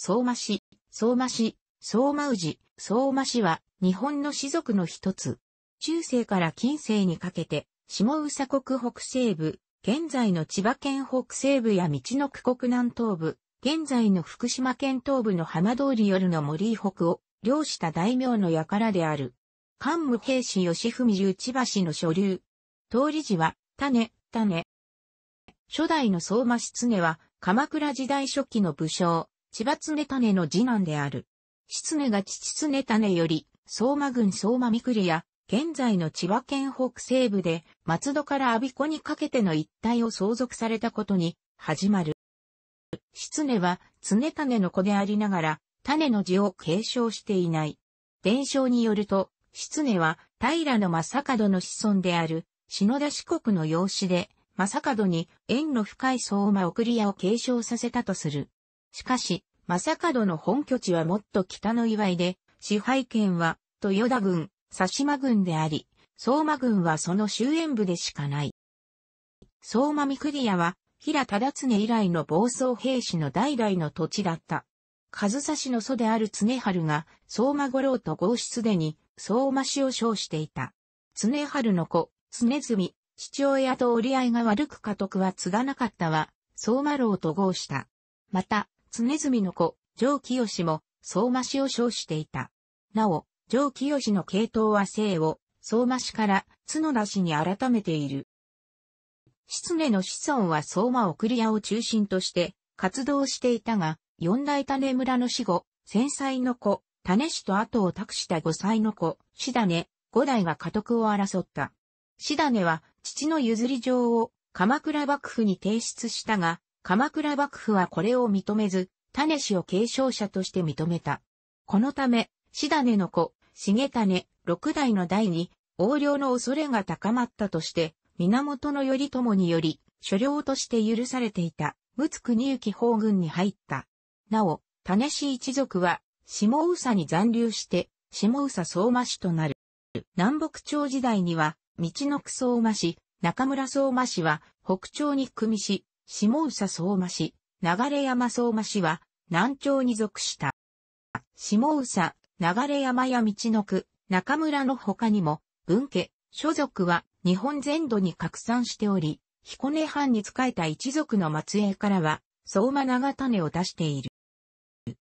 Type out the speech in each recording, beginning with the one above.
相馬市、相馬市、相馬氏、相馬氏は日本の氏族の一つ。中世から近世にかけて、下宇佐国北西部、現在の千葉県北西部や道の区国南東部、現在の福島県東部の浜通り夜の森北を、領した大名の輩である。桓武平氏吉文雄千葉氏の所流。通り寺は、種、種。初代の相馬氏常は、鎌倉時代初期の武将、千葉常種の次男である。狐が父常種より、相馬郡相馬三栗や、現在の千葉県北西部で、松戸から阿鼻子にかけての一帯を相続されたことに、始まる。狐は、常種の子でありながら、種の字を継承していない。伝承によると、狐は、平の正門の子孫である、篠田四国の養子で、正門に縁の深い相馬送り屋を継承させたとする。しかし、正門の本拠地はもっと北の祝いで、支配権は、豊田軍、佐島軍であり、相馬軍はその終焉部でしかない。相馬三栗屋は、平忠常以来の暴走兵士の代々の土地だった。数差しの祖である常春が、相馬五郎と合室でに、相馬氏を称していた。常春の子、常住、父親と折り合いが悪く家督は継がなかったは、相馬郎と合した。また、常住の子、上清も、相馬氏を称していた。なお、上清の系統は姓を、相馬氏から角田氏に改めている。室根の子孫は相馬送り屋を中心として活動していたが、四大種村の死後、戦災の子、種氏と後を託した五歳の子、だ種、五代が家督を争った。だ種は父の譲り状を鎌倉幕府に提出したが、鎌倉幕府はこれを認めず、種氏を継承者として認めた。このため、シダネの子、重種、六代の代に、横領の恐れが高まったとして、源頼朝により、所領として許されていた、陸国行法軍に入った。なお、種氏一族は、下宇佐に残留して、下宇佐相馬氏となる。南北朝時代には、道の区相馬氏、中村相馬氏は、北朝に組みし、下佐相馬市、流山相馬市は、南朝に属した。下佐、流山や道の区、中村の他にも、文家、所属は日本全土に拡散しており、彦根藩に仕えた一族の末裔からは、相馬長種を出している。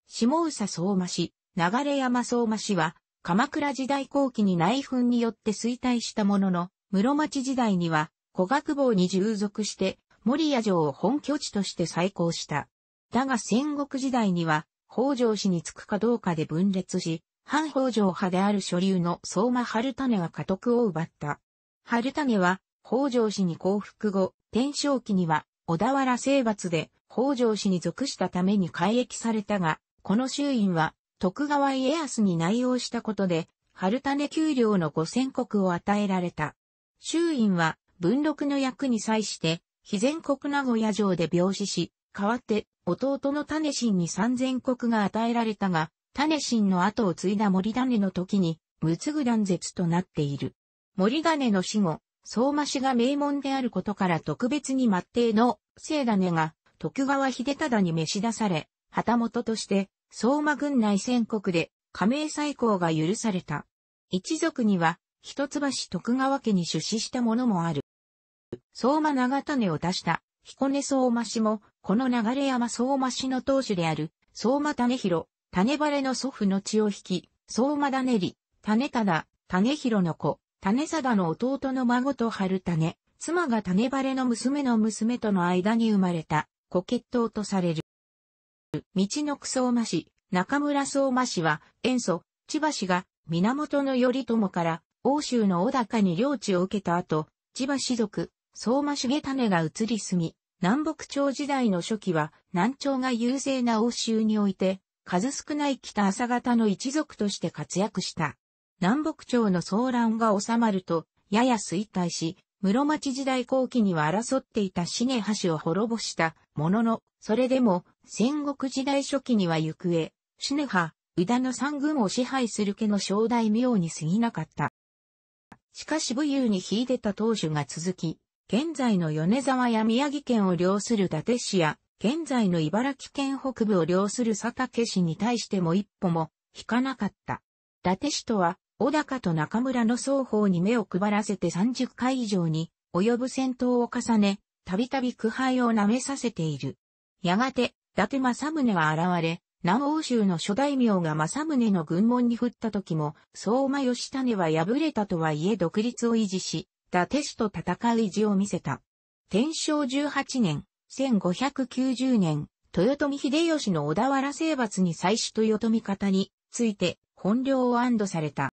下佐相馬市、流山相馬市は、鎌倉時代後期に内紛によって衰退したものの、室町時代には、古学坊に従属して、守谷城を本拠地として再興した。だが戦国時代には、北条氏につくかどうかで分裂し、反北条派である所流の相馬春種が家督を奪った。春種は、北条氏に降伏後、天正期には、小田原征伐で北条氏に属したために改役されたが、この衆院は、徳川家康に内容したことで、春種給料の五千石を与えられた。衆院は、文禄の役に際して、非全国名古屋城で病死し、代わって弟の種心に三千国が与えられたが、種心の後を継いだ森種の時に、無ぐ断絶となっている。森種の死後、相馬氏が名門であることから特別に末帝の聖種が徳川秀忠に召し出され、旗本として相馬軍内戦国で加盟再興が許された。一族には一橋徳川家に出資したものもある。相馬長種を出した彦根相馬氏も、この流山相馬氏の当主である相馬種広、種晴れの祖父の血を引き、相馬種里、種忠、種広の子、種貞の弟の孫と春種、妻が種晴れの娘の娘との間に生まれた、子血統とされる。道のく相馬氏、中村相馬氏は、塩素、千葉氏が、源頼朝から、欧州の小高に領地を受けた後、千葉氏族、相馬重種が移り住み、南北朝時代の初期は南朝が優勢な欧州において、数少ない北朝方の一族として活躍した。南北朝の騒乱が収まると、やや衰退し、室町時代後期には争っていた重橋を滅ぼしたものの、それでも戦国時代初期には行方、ね派、宇田の三軍を支配する家の正代妙に過ぎなかった。しかし武勇に秀でた当主が続き、現在の米沢や宮城県を領する伊達市や、現在の茨城県北部を領する佐竹市に対しても一歩も引かなかった。伊達市とは、小高と中村の双方に目を配らせて30回以上に及ぶ戦闘を重ね、たびたび苦杯を舐めさせている。やがて、伊達政宗は現れ、南欧州の諸大名が政宗の軍門に振った時も、相馬義種は敗れたとはいえ独立を維持し、ラテシと戦う意地を見せた。天正18年、1590年、豊臣秀吉の小田原征伐に最主豊臣方について本領を安堵された。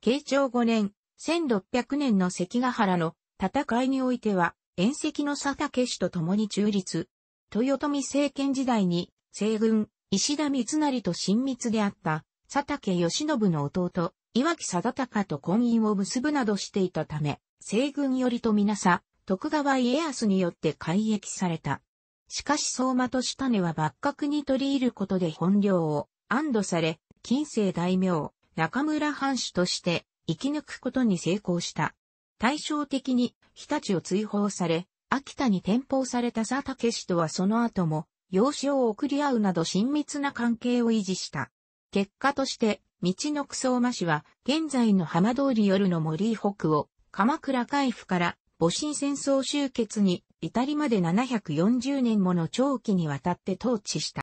慶長5年、1600年の関ヶ原の戦いにおいては、遠石の佐竹氏と共に中立。豊臣政権時代に、西軍、石田三成と親密であった佐竹義信の弟、岩木貞隆と婚姻を結ぶなどしていたため、西軍よりとみなさ、徳川家康によって改易された。しかし相馬と下根は幕閣に取り入ることで本領を安堵され、近世大名、中村藩主として生き抜くことに成功した。対照的に日立を追放され、秋田に転封された佐竹氏とはその後も、養子を送り合うなど親密な関係を維持した。結果として、道の草馬氏は、現在の浜通り夜の森北を、鎌倉海府から戊辰戦争終結に至りまで740年もの長期にわたって統治した。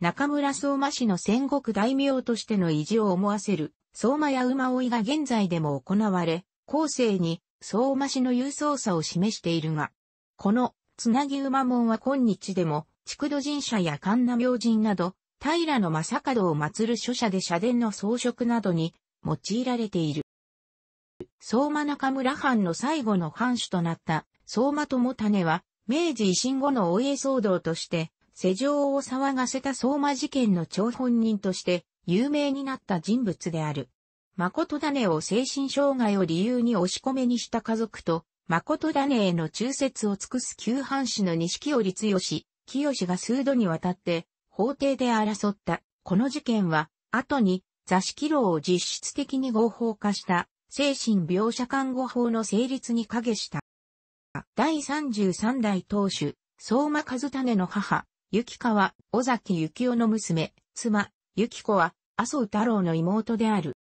中村相馬氏の戦国大名としての意地を思わせる相馬や馬追いが現在でも行われ、後世に相馬氏の勇壮さを示しているが、このつなぎ馬門は今日でも、築土神社や神奈明神など、平の正門を祀る諸社で社殿の装飾などに用いられている。相馬中村藩の最後の藩主となった相馬友種は、明治維新後のお家騒動として、世情を騒がせた相馬事件の張本人として有名になった人物である。誠種を精神障害を理由に押し込めにした家族と、誠種への忠説を尽くす旧藩士の錦織し、清が数度にわたって法廷で争った、この事件は、後に座敷牢を実質的に合法化した精神描写看護法の成立に影した。第33代当主、相馬和種の母、雪川、尾崎幸雄の娘、妻、雪子は、麻生太郎の妹である。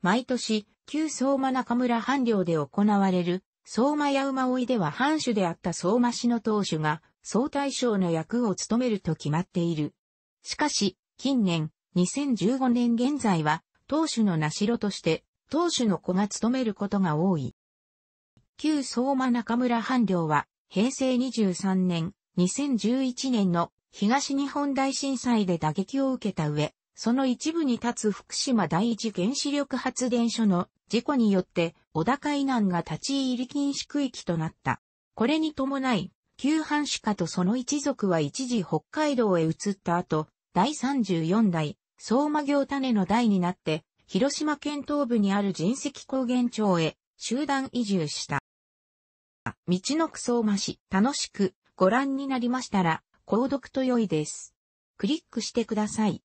毎年、旧相馬中村藩領で行われる、相馬や馬追いでは藩主であった相馬氏の当主が、総大将の役を務めると決まっている。しかし、近年、2015年現在は、当主の名代として、当主の子が務めることが多い。旧相馬中村藩領は、平成23年、2011年の東日本大震災で打撃を受けた上、その一部に立つ福島第一原子力発電所の事故によって小高海南が立ち入り禁止区域となった。これに伴い、旧藩主家とその一族は一時北海道へ移った後、第34代、相馬行種の代になって、広島県東部にある人石高原町へ集団移住した。道のくそうまし、楽しくご覧になりましたら、購読と良いです。クリックしてください。